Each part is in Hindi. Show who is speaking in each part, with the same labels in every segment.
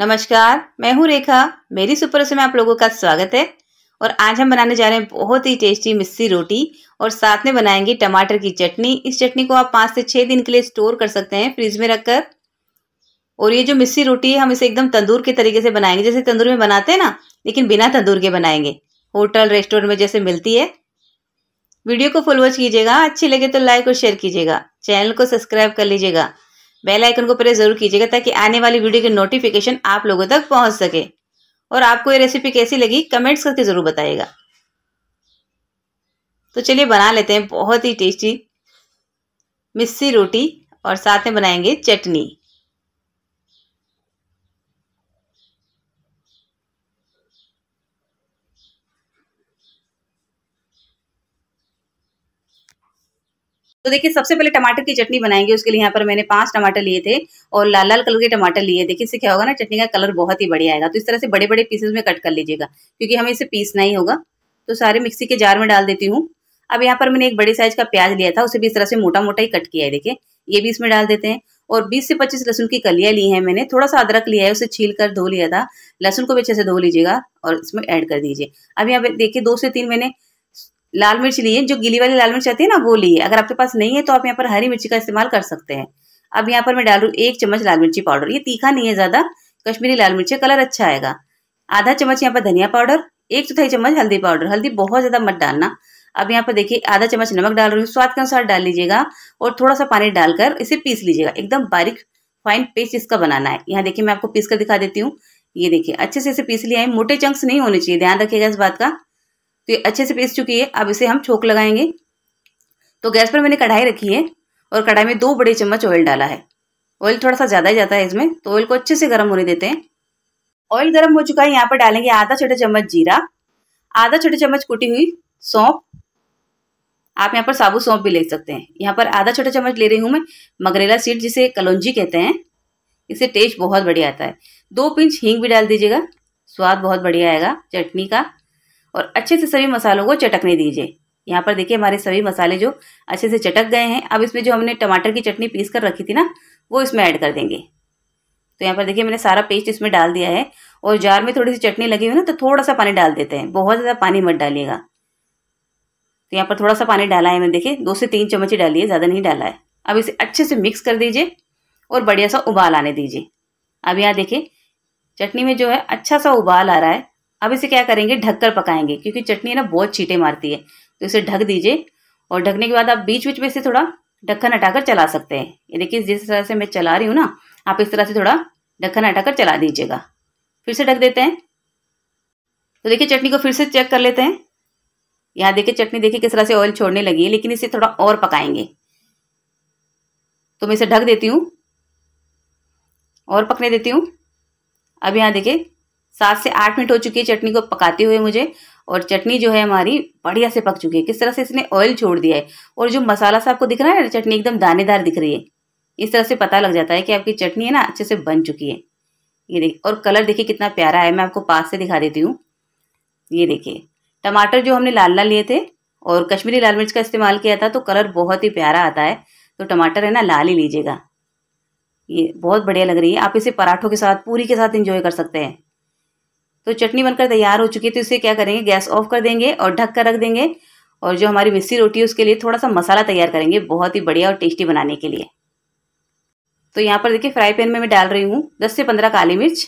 Speaker 1: नमस्कार मैं हूँ रेखा मेरी सुपर से में आप लोगों का स्वागत है और आज हम बनाने जा रहे हैं बहुत ही टेस्टी मिस्सी रोटी और साथ में बनाएंगे टमाटर की चटनी इस चटनी को आप पाँच से छः दिन के लिए स्टोर कर सकते हैं फ्रिज में रखकर और ये जो मिस्सी रोटी है हम इसे एकदम तंदूर के तरीके से बनाएंगे जैसे तंदूर में बनाते हैं ना लेकिन बिना तंदूर के बनाएंगे होटल रेस्टोरेंट में जैसे मिलती है वीडियो को फुल वॉच कीजिएगा अच्छी लगे तो लाइक और शेयर कीजिएगा चैनल को सब्सक्राइब कर लीजिएगा बेल आइकन को प्रेस जरूर कीजिएगा ताकि आने वाली वीडियो की नोटिफिकेशन आप लोगों तक पहुंच सके और आपको ये रेसिपी कैसी लगी कमेंट्स करके ज़रूर बताइएगा तो चलिए बना लेते हैं बहुत ही टेस्टी मिस्सी रोटी और साथ में बनाएंगे चटनी तो देखिए सबसे पहले टमाटर की चटनी बनाएंगे उसके लिए यहाँ पर मैंने पांच टमाटर लिए थे और लाल लाल कलर के टमाटर लिए देखिए इससे क्या होगा ना चटनी का कलर बहुत ही बढ़िया आएगा तो इस तरह से बड़े बड़े पीसेस में कट कर लीजिएगा क्योंकि हमें इसे पीसना ही होगा तो सारे मिक्सी के जार में डाल देती हूँ अब यहाँ पर मैंने एक बड़े साइज का प्याज लिया था उसे भी इस तरह से मोटा मोटा ही कट किया है देखिए ये भी इसमें डाल देते हैं और 20 से 25 लहसुन की कलियां ली हैं मैंने थोड़ा सा अदरक लिया है उसे छील कर धो लिया था लहसुन को भी अच्छे से धो लीजिएगा और इसमें ऐड कर दीजिए अब यहाँ पे देखिए दो से तीन मैंने लाल मिर्च लिए जो गिली वाली लाल मिर्च आती है ना वो लिए अगर आपके पास नहीं है तो आप यहाँ पर हरी मिर्ची का इस्तेमाल कर सकते हैं अब यहाँ पर मैं डालू एक चम्मच लाल मिर्ची पाउडर ये तीखा नहीं है ज़्यादा कश्मीरी लाल मिर्च कलर अच्छा आएगा आधा चम्मच यहाँ पर धनिया पाउडर एक चौथाई चम्मच हल्दी पाउडर हल्दी बहुत ज़्यादा मत डालना अब यहाँ पर देखिए आधा चम्मच नमक डाल रही हूँ स्वाद के अनुसार डाल लीजिएगा और थोड़ा सा पानी डालकर इसे पीस लीजिएगा एकदम बारीक फाइन पेस्ट इसका बनाना है यहाँ देखिए मैं आपको पीस कर दिखा देती हूँ ये देखिए अच्छे से इसे पीस लिया है मोटे चंक्स नहीं होने चाहिए ध्यान रखिएगा इस बात का तो ये अच्छे से पीस चुकी है अब इसे हम छोंक लगाएंगे तो गैस पर मैंने कढ़ाई रखी है और कढ़ाई में दो बड़े चम्मच ऑयल डाला है ऑयल थोड़ा सा ज़्यादा ही जाता है इसमें तो ऑयल को अच्छे से गर्म होने देते हैं ऑयल गर्म हो चुका है यहाँ पर डालेंगे आधा छोटे चम्मच जीरा आधा छोटे चम्मच कुटी हुई सौंप आप यहाँ पर साबुत सौंप भी ले सकते हैं यहाँ पर आधा छोटा चम्मच ले रही हूँ मैं मगरेला सीड जिसे कलौजी कहते हैं इससे टेस्ट बहुत बढ़िया आता है दो पिंच हींग भी डाल दीजिएगा स्वाद बहुत बढ़िया आएगा चटनी का और अच्छे से सभी मसालों को चटकने दीजिए यहाँ पर देखिए हमारे सभी मसाले जो अच्छे से चटक गए हैं अब इसमें जो हमने टमाटर की चटनी पीस कर रखी थी ना वो इसमें ऐड कर देंगे तो यहाँ पर देखिए मैंने सारा पेस्ट इसमें डाल दिया है और जार में थोड़ी सी चटनी लगी हुई ना तो थोड़ा सा पानी डाल देते हैं बहुत ज़्यादा पानी मत डालिएगा तो यहाँ पर थोड़ा सा पानी डाला है मैंने देखिए दो से तीन चम्मच ही डाली है ज़्यादा नहीं डाला है अब इसे अच्छे से मिक्स कर दीजिए और बढ़िया सा उबाल आने दीजिए अब यहाँ देखिए चटनी में जो है अच्छा सा उबाल आ रहा है अब इसे क्या करेंगे ढककर पकाएंगे क्योंकि चटनी है ना बहुत छीटे मारती है तो इसे ढक दीजिए और ढकने के बाद आप बीच बीच में इसे थोड़ा ढक्कन हटाकर चला सकते हैं ये देखिए जिस तरह से मैं चला रही हूँ ना आप इस तरह से थोड़ा ढक्कन हटाकर चला दीजिएगा फिर से ढक देते हैं तो देखिए चटनी को फिर से चेक कर लेते हैं यहाँ देखिए चटनी देखिए किस तरह से ऑयल छोड़ने लगी है लेकिन इसे थोड़ा और पकाएंगे तो मैं इसे ढक देती हूँ और पकने देती हूँ अब यहाँ देखिए सात से आठ मिनट हो चुकी है चटनी को पकाते हुए मुझे और चटनी जो है हमारी बढ़िया से पक चुकी है किस तरह से इसने ऑयल छोड़ दिया है और जो मसाला सा आपको दिख रहा है ना चटनी एकदम दानेदार दिख रही है इस तरह से पता लग जाता है कि आपकी चटनी है ना अच्छे से बन चुकी है ये देखिए और कलर देखिए कितना प्यारा है मैं आपको पास से दिखा देती हूँ ये देखिए टमाटर जो हमने लाल लाल लिए थे और कश्मीरी लाल मिर्च का इस्तेमाल किया था तो कलर बहुत ही प्यारा आता है तो टमाटर है ना लाल ही लीजिएगा ये बहुत बढ़िया लग रही है आप इसे पराठों के साथ पूरी के साथ इंजॉय कर सकते हैं तो चटनी बनकर तैयार हो चुकी है तो इसे क्या करेंगे गैस ऑफ कर देंगे और ढक कर रख देंगे और जो हमारी मिस्सी रोटी है उसके लिए थोड़ा सा मसाला तैयार करेंगे बहुत ही बढ़िया और टेस्टी बनाने के लिए तो यहाँ पर देखिए फ्राई पैन में मैं डाल रही हूँ दस से पंद्रह काली मिर्च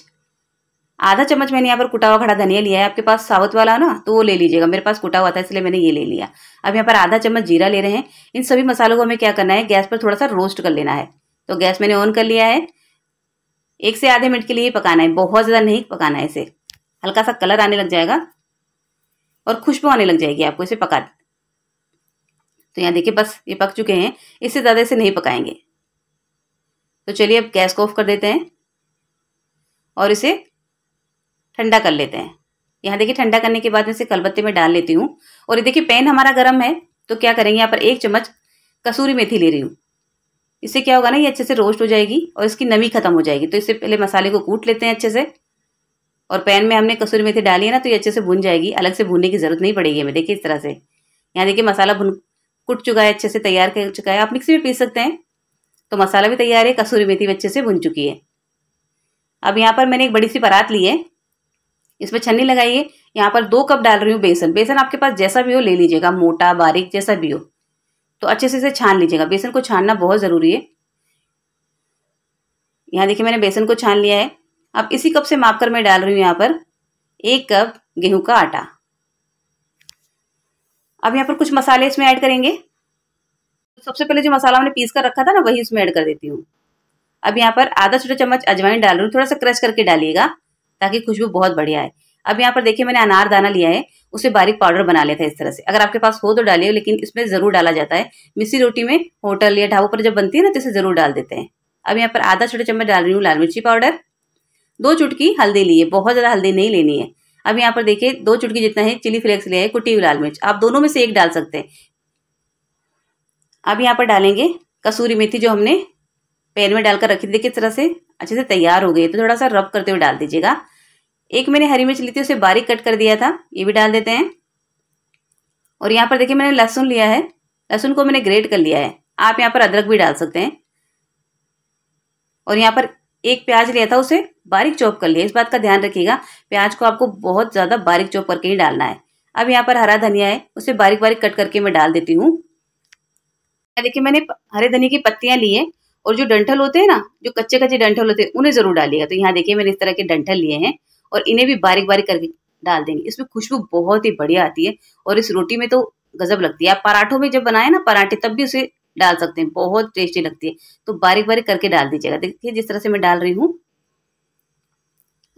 Speaker 1: आधा चम्मच मैंने यहाँ पर कुटा हुआ खड़ा धनिया लिया है आपके पास साउथ वाला ना तो वो ले लीजिएगा मेरे पास कुटा हुआ था इसलिए मैंने ये ले लिया अब यहाँ पर आधा चम्मच जीरा ले रहे हैं इन सभी मसालों को हमें क्या करना है गैस पर थोड़ा सा रोस्ट कर लेना है तो गैस मैंने ऑन कर लिया है एक से आधे मिनट के लिए पकाना है बहुत ज़्यादा नहीं पकाना है इसे हल्का सा कलर आने लग जाएगा और खुशबू आने लग जाएगी आपको इसे पका तो यहाँ देखिए बस ये पक चुके हैं इससे ज़्यादा इसे नहीं पकाएंगे तो चलिए अब गैस को ऑफ कर देते हैं और इसे ठंडा कर लेते हैं यहाँ देखिए ठंडा करने के बाद मैं इसे कलबत्ते में डाल लेती हूँ और ये देखिए पैन हमारा गर्म है तो क्या करेंगे यहाँ पर एक चम्मच कसूरी मेथी ले रही हूँ इससे क्या होगा ना ये अच्छे से रोस्ट हो जाएगी और इसकी नमी खत्म हो जाएगी तो इससे पहले मसाले को कूट लेते हैं अच्छे से और पैन में हमने कसूरी मेथी डाली है ना तो ये अच्छे से भून जाएगी अलग से भूनने की ज़रूरत नहीं पड़ेगी हमें देखिए इस तरह से यहाँ देखिए मसाला भुन कुट चुका है अच्छे से तैयार कर चुका है आप मिक्सी में पीस सकते हैं तो मसाला भी तैयार है कसूरी मेथी भी अच्छे से भुन चुकी है अब यहाँ पर मैंने एक बड़ी सी परात ली है इसमें छन्नी लगाइए यहाँ पर दो कप डाल रही हूँ बेसन बेसन आपके पास जैसा भी हो ले लीजिएगा मोटा बारीक जैसा भी हो तो अच्छे से इसे छान लीजिएगा बेसन को छानना बहुत ज़रूरी है यहाँ देखिए मैंने बेसन को छान लिया है अब इसी कप से माप कर मैं डाल रही हूँ यहाँ पर एक कप गेहूं का आटा अब यहाँ पर कुछ मसाले इसमें ऐड करेंगे सबसे पहले जो मसाला हमने पीस कर रखा था ना वही उसमें ऐड कर देती हूँ अब यहाँ पर आधा छोटा चम्मच अजवाइन डाल रही हूँ थोड़ा सा क्रश करके डालिएगा ताकि खुशबू बहुत बढ़िया आए अब यहाँ पर देखिए मैंने अनार दाना लिया है उसे बारीक पाउडर बना लिया था इस तरह से अगर आपके पास हो तो डालिए लेकिन इसमें ज़रूर डाला जाता है मिस्सी रोटी में होटल या ढाबों पर जब बनती है ना तो इसे ज़रूर डाल देते हैं अब यहाँ पर आधा छोटा चम्मच डाल रही हूँ लाल मिर्ची पाउडर दो चुटकी हल्दी लिए बहुत ज़्यादा हल्दी नहीं लेनी है अब यहाँ पर देखिए दो चुटकी जितना है चिली फ्लेक्स लिया है कुटी हुई लाल मिर्च आप दोनों में से एक डाल सकते हैं अब यहाँ पर डालेंगे कसूरी मेथी जो हमने पैन में डालकर रखी थी देखिए इस तरह से अच्छे से तैयार हो गई है तो थोड़ा सा रब करते हुए डाल दीजिएगा एक मैंने हरी मिर्च ली थी उसे बारीक कट कर दिया था ये भी डाल देते हैं और यहाँ पर देखिए मैंने लहसुन लिया है लहसुन को मैंने ग्रेट कर लिया है आप यहाँ पर अदरक भी डाल सकते हैं और यहाँ पर एक प्याज लिया था उसे बारीक चॉप कर लिया इस बात का ध्यान रखिएगा प्याज को आपको बहुत ज़्यादा बारीक चॉप करके ही डालना है अब यहाँ पर हरा धनिया है उसे बारीक बारीक कट करके मैं डाल देती हूँ देखिए मैंने हरे धनिया की पत्तियां ली है और जो डंठल होते हैं ना जो कच्चे कच्चे डंठल होते हैं उन्हें ज़रूर डालिएगा तो यहाँ देखिए मैंने इस तरह के डंठल लिए हैं और इन्हें भी बारीक बारीक करके डाल देंगे इसमें खुशबू बहुत ही बढ़िया आती है और इस रोटी में तो गजब लगती है आप पराठों में जब बनाए ना पराठे तब भी उसे डाल सकते हैं बहुत टेस्टी लगती है तो बारीक बारीक करके डाल दीजिएगा देखिए जिस तरह से मैं डाल रही हूँ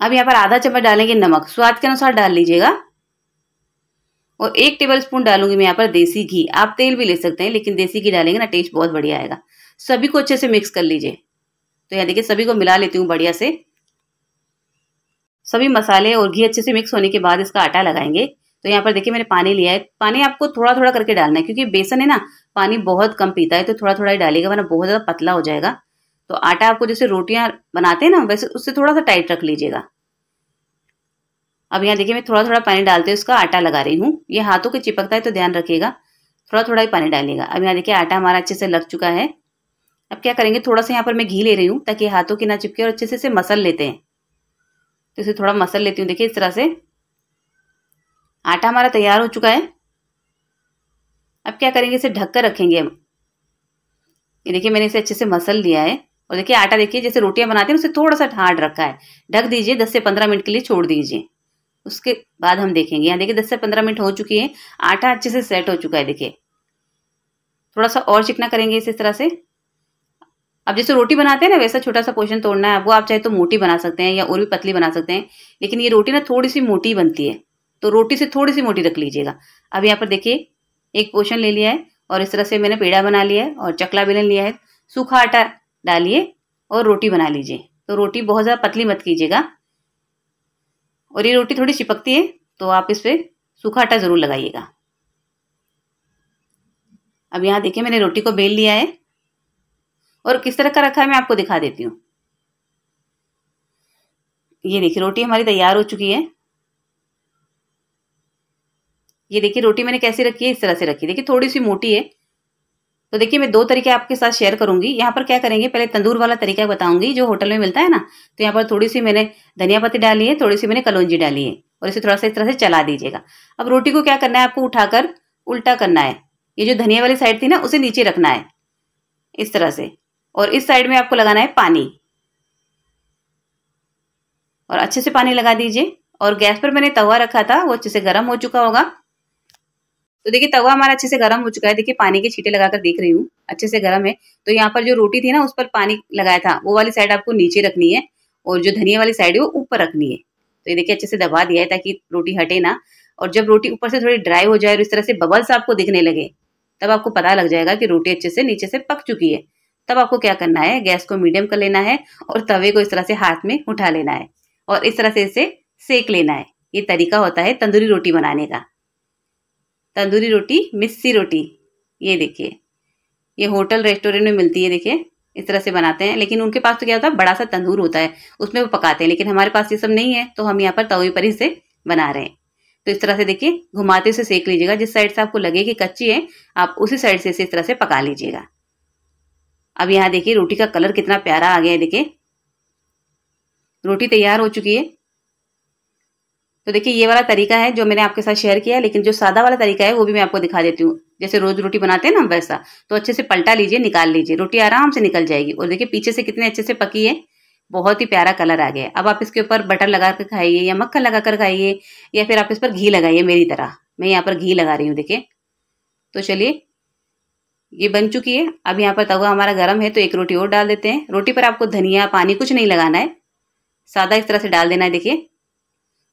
Speaker 1: अब यहाँ पर आधा चम्मच डालेंगे नमक स्वाद के अनुसार डाल लीजिएगा और एक टेबल स्पून डालूंगी मैं यहाँ पर देसी घी आप तेल भी ले सकते हैं लेकिन देसी घी डालेंगे ना टेस्ट बहुत बढ़िया आएगा सभी को अच्छे से मिक्स कर लीजिए तो यहाँ देखिए सभी को मिला लेती हूँ बढ़िया से सभी मसाले और घी अच्छे से मिक्स होने के बाद इसका आटा लगाएंगे तो यहाँ पर देखिए मैंने पानी लिया है पानी आपको थोड़ा थोड़ा करके डालना है क्योंकि बेसन है ना पानी बहुत कम पीता है तो थोड़ा थोड़ा ही डालिएगा वरना बहुत ज़्यादा पतला हो जाएगा तो आटा आपको जैसे रोटियां बनाते हैं ना वैसे उससे थोड़ा सा टाइट रख लीजिएगा अब यहाँ देखिए मैं थोड़ा थोड़ा पानी डालते हुए उसका आटा लगा रही हूँ ये हाथों के चिपकता है तो ध्यान रखिएगा थोड़ा थोड़ा ही पानी डालिएगा अब यहाँ देखिए आटा हमारा अच्छे से लग चुका है अब क्या करेंगे थोड़ा सा यहाँ पर मैं घी ले रही हूँ ताकि हाथों की ना चिपके और अच्छे से इसे मसल लेते हैं तो इसे थोड़ा मसल लेती हूँ देखिए इस तरह से आटा हमारा तैयार हो चुका है अब क्या करेंगे इसे ढक कर रखेंगे हम ये देखिए मैंने इसे अच्छे से मसल लिया है और देखिए आटा देखिए जैसे रोटियां बनाते हैं उसे थोड़ा सा हार्ड रखा है ढक दीजिए दस से पंद्रह मिनट के लिए छोड़ दीजिए उसके बाद हम देखेंगे यहाँ देखिए दस से पंद्रह मिनट हो चुकी है आटा अच्छे से सेट हो चुका है देखिए थोड़ा सा और चिकना करेंगे इस तरह से अब जैसे रोटी बनाते हैं ना वैसा छोटा सा पोर्शन तोड़ना है वो आप चाहे तो मोटी बना सकते हैं या और भी पतली बना सकते हैं लेकिन ये रोटी ना थोड़ी सी मोटी बनती है तो रोटी से थोड़ी सी मोटी रख लीजिएगा अब यहाँ पर देखिए एक पोषण ले लिया है और इस तरह से मैंने पेड़ा बना लिया है और चकला बेलन लिया है सूखा आटा डालिए और रोटी बना लीजिए तो रोटी बहुत ज़्यादा पतली मत कीजिएगा और ये रोटी थोड़ी चिपकती है तो आप इस पर सूखा आटा ज़रूर लगाइएगा अब यहाँ देखिए मैंने रोटी को बेल लिया है और किस तरह का रखा है मैं आपको दिखा देती हूँ ये देखिए रोटी हमारी तैयार हो चुकी है ये देखिए रोटी मैंने कैसे रखी है इस तरह से रखी देखिए थोड़ी सी मोटी है तो देखिए मैं दो तरीके आपके साथ शेयर करूंगी यहाँ पर क्या करेंगे पहले तंदूर वाला तरीका बताऊंगी जो होटल में मिलता है ना तो यहाँ पर थोड़ी सी मैंने धनिया पत्ती डाली है थोड़ी सी मैंने कलौजी डाली है और इसे थोड़ा सा इस तरह से चला दीजिएगा अब रोटी को क्या करना है आपको उठाकर उल्टा करना है ये जो धनिया वाली साइड थी ना उसे नीचे रखना है इस तरह से और इस साइड में आपको लगाना है पानी और अच्छे से पानी लगा दीजिए और गैस पर मैंने तवा रखा था वो अच्छे से गर्म हो चुका होगा तो देखिए तवा हमारा अच्छे से गर्म हो चुका है देखिए पानी के छीटे लगाकर देख रही हूँ अच्छे से गर्म है तो यहाँ पर जो रोटी थी ना उस पर पानी लगाया था वो वाली साइड आपको नीचे रखनी है और जो धनिया वाली साइड है वो ऊपर रखनी है तो ये देखिए अच्छे से दबा दिया है ताकि रोटी हटे ना और जब रोटी ऊपर से थोड़ी ड्राई हो जाए और इस तरह से बबल्स आपको दिखने लगे तब आपको पता लग जाएगा कि रोटी अच्छे से नीचे से पक चुकी है तब आपको क्या करना है गैस को मीडियम कर लेना है और तवे को इस तरह से हाथ में उठा लेना है और इस तरह से इसे सेक लेना है ये तरीका होता है तंदूरी रोटी बनाने का तंदूरी रोटी मिस्सी रोटी ये देखिए ये होटल रेस्टोरेंट में मिलती है देखिए इस तरह से बनाते हैं लेकिन उनके पास तो क्या होता है बड़ा सा तंदूर होता है उसमें वो पकाते हैं लेकिन हमारे पास ये सब नहीं है तो हम यहाँ पर तवे पर ही से बना रहे हैं तो इस तरह से देखिए घुमाते उसे सेक लीजिएगा जिस साइड से आपको लगे कि कच्ची है आप उसी साइड से इसे इस तरह से पका लीजिएगा अब यहाँ देखिए रोटी का कलर कितना प्यारा आ गया है देखिए रोटी तैयार हो चुकी है तो देखिए ये वाला तरीका है जो मैंने आपके साथ शेयर किया है लेकिन जो सादा वाला तरीका है वो भी मैं आपको दिखा देती हूँ जैसे रोज रोटी बनाते हैं ना वैसा तो अच्छे से पलटा लीजिए निकाल लीजिए रोटी आराम से निकल जाएगी और देखिए पीछे से कितने अच्छे से पकी है बहुत ही प्यारा कलर आ गया अब आप इसके ऊपर बटर लगा कर खाइए या मक्खन लगा कर खाइए या फिर आप इस पर घी लगाइए मेरी तरह मैं यहाँ पर घी लगा रही हूँ देखिए तो चलिए ये बन चुकी है अब यहाँ पर तवा हमारा गर्म है तो एक रोटी और डाल देते हैं रोटी पर आपको धनिया पानी कुछ नहीं लगाना है सादा इस तरह से डाल देना है देखिए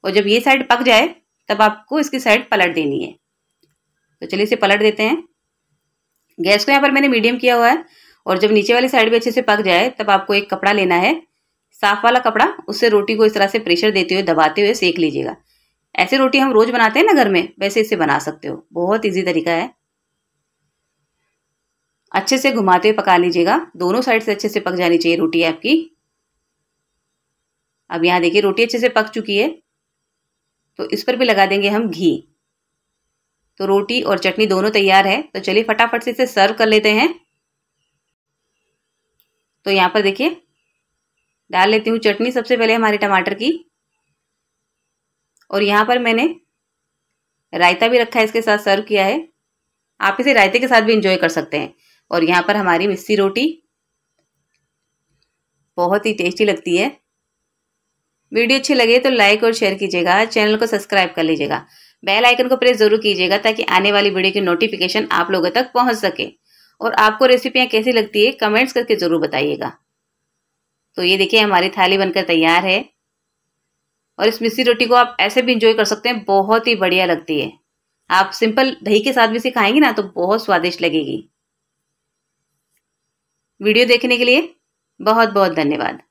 Speaker 1: और जब ये साइड पक जाए तब आपको इसकी साइड पलट देनी है तो चलिए इसे पलट देते हैं गैस को यहाँ पर मैंने मीडियम किया हुआ है और जब नीचे वाली साइड भी अच्छे से पक जाए तब आपको एक कपड़ा लेना है साफ वाला कपड़ा उससे रोटी को इस तरह से प्रेशर देते हुए दबाते हुए सेक लीजिएगा ऐसे रोटी हम रोज बनाते हैं ना घर में वैसे इसे बना सकते हो बहुत ईजी तरीका है अच्छे से घुमाते हुए पका लीजिएगा दोनों साइड से अच्छे से पक जानी चाहिए रोटी आपकी अब यहाँ देखिए रोटी अच्छे से पक चुकी है तो इस पर भी लगा देंगे हम घी तो रोटी और चटनी दोनों तैयार है तो चलिए फटाफट से इसे सर्व कर लेते हैं तो यहाँ पर देखिए डाल लेती हूँ चटनी सबसे पहले हमारे टमाटर की और यहाँ पर मैंने रायता भी रखा है इसके साथ सर्व किया है आप इसे रायते के साथ भी इंजॉय कर सकते हैं और यहाँ पर हमारी मिस्सी रोटी बहुत ही टेस्टी लगती है वीडियो अच्छी लगे तो लाइक और शेयर कीजिएगा चैनल को सब्सक्राइब कर लीजिएगा बेल आइकन को प्रेस जरूर कीजिएगा ताकि आने वाली वीडियो की नोटिफिकेशन आप लोगों तक पहुंच सके और आपको रेसिपियां कैसी लगती है कमेंट्स करके ज़रूर बताइएगा तो ये देखिए हमारी थाली बनकर तैयार है और इस मिस्सी रोटी को आप ऐसे भी इंजॉय कर सकते हैं बहुत ही बढ़िया लगती है आप सिंपल दही के साथ भी इसे खाएंगे ना तो बहुत स्वादिष्ट लगेगी वीडियो देखने के लिए बहुत बहुत धन्यवाद